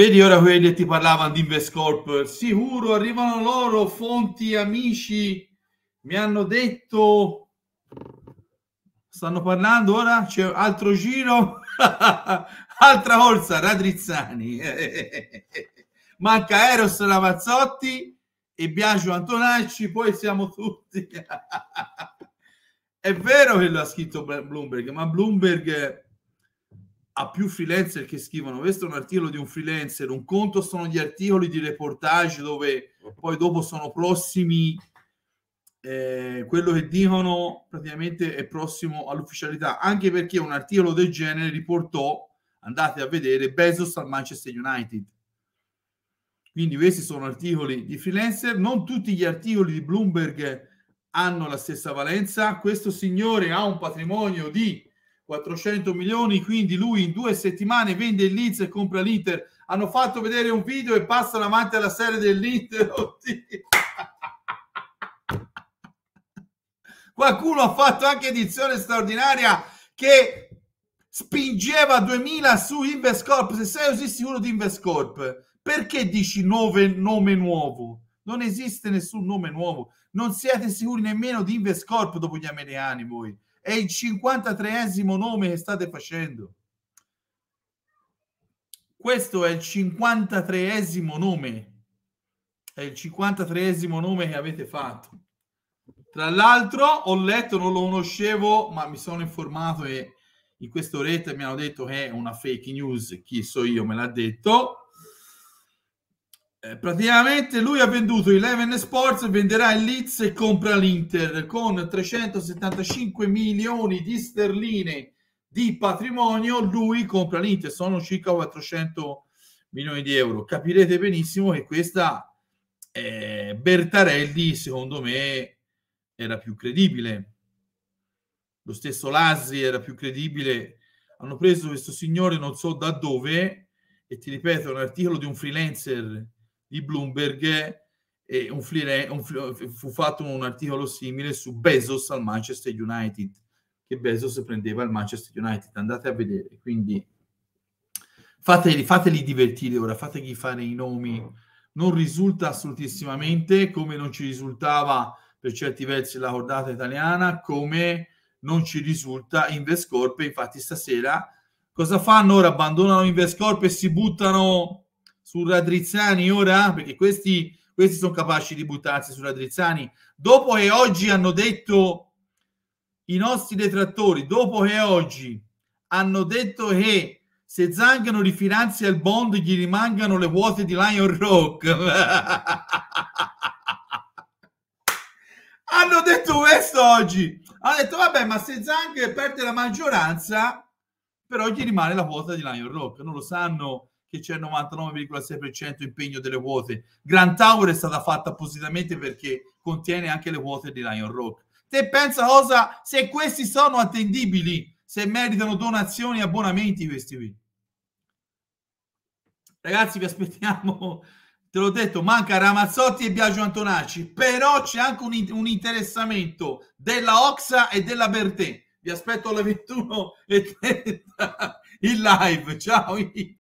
Vedi ora quelli che ti parlavano di Investcorp, sicuro arrivano loro, fonti, amici, mi hanno detto, stanno parlando ora, c'è altro giro, altra corsa, Radrizzani, manca Eros Lavazzotti e Biagio Antonacci, poi siamo tutti. È vero che lo ha scritto Bloomberg, ma Bloomberg È ha più freelancer che scrivono questo è un articolo di un freelancer, un conto sono gli articoli di reportage dove poi dopo sono prossimi eh, quello che dicono praticamente è prossimo all'ufficialità, anche perché un articolo del genere riportò, andate a vedere, Bezos al Manchester United. Quindi questi sono articoli di freelancer, non tutti gli articoli di Bloomberg hanno la stessa valenza, questo signore ha un patrimonio di 400 milioni, quindi lui in due settimane vende il Leeds e compra l'Inter. Hanno fatto vedere un video e passano avanti alla serie dell'Inter. Oddio. Qualcuno ha fatto anche edizione straordinaria che spingeva 2000 su Investcorp. Se sei così sicuro di Investcorp, perché dici nove, nome nuovo? Non esiste nessun nome nuovo. Non siete sicuri nemmeno di Investcorp dopo gli americani voi è il 53esimo nome che state facendo. Questo è il 53esimo nome. È il 53esimo nome che avete fatto. Tra l'altro ho letto, non lo conoscevo, ma mi sono informato e in quest'oretta mi hanno detto che è una fake news. Chi so io me l'ha detto eh, praticamente lui ha venduto il Leven Sports, venderà il Leeds e compra l'Inter con 375 milioni di sterline di patrimonio, lui compra l'Inter, sono circa 400 milioni di euro. Capirete benissimo che questa eh, Bertarelli, secondo me, era più credibile. Lo stesso Lazzi era più credibile. Hanno preso questo signore non so da dove e ti ripeto, un articolo di un freelancer di Bloomberg e un flire, un fu fatto un articolo simile su Bezos al Manchester United, che Bezos prendeva il Manchester United. Andate a vedere, quindi fateli, fateli divertire ora, fategli fare i nomi. Non risulta assolutissimamente come non ci risultava per certi versi la cordata italiana, come non ci risulta Invescorpe Infatti, stasera cosa fanno ora? Abbandonano Invescorpe e si buttano su Radrizzani ora? Perché questi, questi sono capaci di buttarsi su Radrizzani. Dopo che oggi hanno detto i nostri detrattori, dopo che oggi hanno detto che se non rifinanzia il bond gli rimangano le quote di Lion Rock. hanno detto questo oggi. Hanno detto vabbè, ma se Zang perde la maggioranza, però gli rimane la quota di Lion Rock. Non lo sanno che c'è il 99,6% impegno delle quote. Grand Tower è stata fatta appositamente perché contiene anche le quote di Lion Rock. Te pensa cosa se questi sono attendibili, se meritano donazioni e abbonamenti questi qui. Ragazzi, vi aspettiamo, te l'ho detto, manca Ramazzotti e Biagio Antonacci, però c'è anche un, un interessamento della Oxa e della Bertè. Vi aspetto alle 21.30 in live. Ciao!